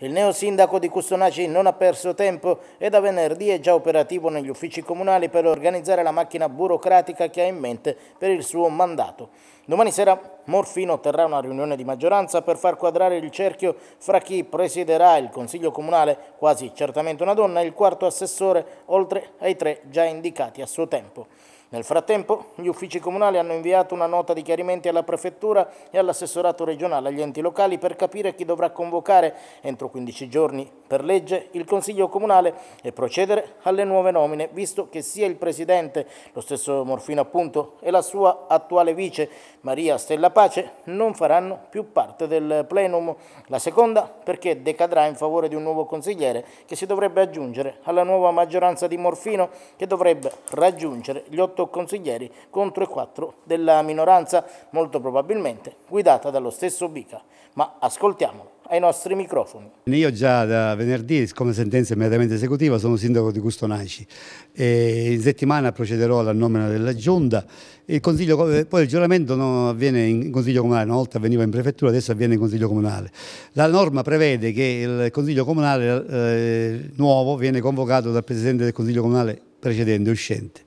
Il neosindaco di Custonaci non ha perso tempo e da venerdì è già operativo negli uffici comunali per organizzare la macchina burocratica che ha in mente per il suo mandato. Domani sera Morfino terrà una riunione di maggioranza per far quadrare il cerchio fra chi presiderà il Consiglio Comunale, quasi certamente una donna, e il quarto assessore, oltre ai tre già indicati a suo tempo. Nel frattempo, gli uffici comunali hanno inviato una nota di chiarimenti alla Prefettura e all'assessorato regionale agli enti locali per capire chi dovrà convocare entro 15 giorni per legge il Consiglio Comunale e procedere alle nuove nomine, visto che sia il Presidente, lo stesso Morfino appunto, e la sua attuale vice Maria Stella Pace non faranno più parte del plenum. La seconda perché decadrà in favore di un nuovo consigliere che si dovrebbe aggiungere alla nuova maggioranza di Morfino che dovrebbe raggiungere gli 8 48 consiglieri contro i 4 della minoranza, molto probabilmente guidata dallo stesso Bica. Ma ascoltiamolo ai nostri microfoni. Io già da venerdì, come sentenza immediatamente esecutiva, sono sindaco di Custonaci. E in settimana procederò alla nomina della giunta. Il consiglio, poi il giuramento non avviene in consiglio comunale, una volta avveniva in prefettura, adesso avviene in consiglio comunale. La norma prevede che il consiglio comunale eh, nuovo viene convocato dal presidente del consiglio comunale precedente uscente.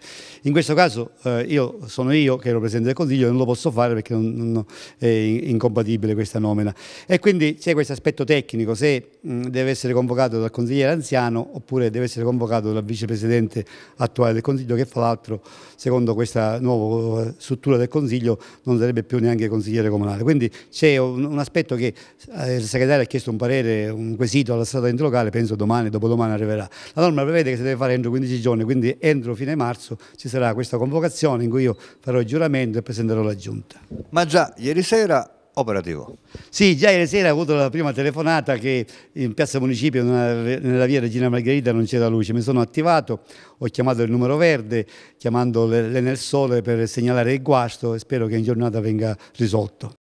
In questo caso eh, io sono io che ero Presidente del Consiglio e non lo posso fare perché non, non, è incompatibile questa nomina. E quindi c'è questo aspetto tecnico, se mh, deve essere convocato dal consigliere anziano oppure deve essere convocato dal Vicepresidente attuale del Consiglio che fra l'altro secondo questa nuova eh, struttura del Consiglio non sarebbe più neanche consigliere comunale. Quindi c'è un, un, aspetto che eh, il segretario ha chiesto un parere, un quesito alla strada interlocale, penso domani, dopodomani arriverà. La norma prevede che si deve fare entro 15 giorni, quindi quindi entro fine marzo ci sarà questa convocazione in cui io farò il giuramento e presenterò la giunta. Ma già ieri sera operativo. Sì, già ieri sera ho avuto la prima telefonata che in piazza Municipio, nella via Regina Margherita, non c'era luce. Mi sono attivato, ho chiamato il numero verde, chiamando l'Enel Sole per segnalare il guasto e spero che in giornata venga risolto.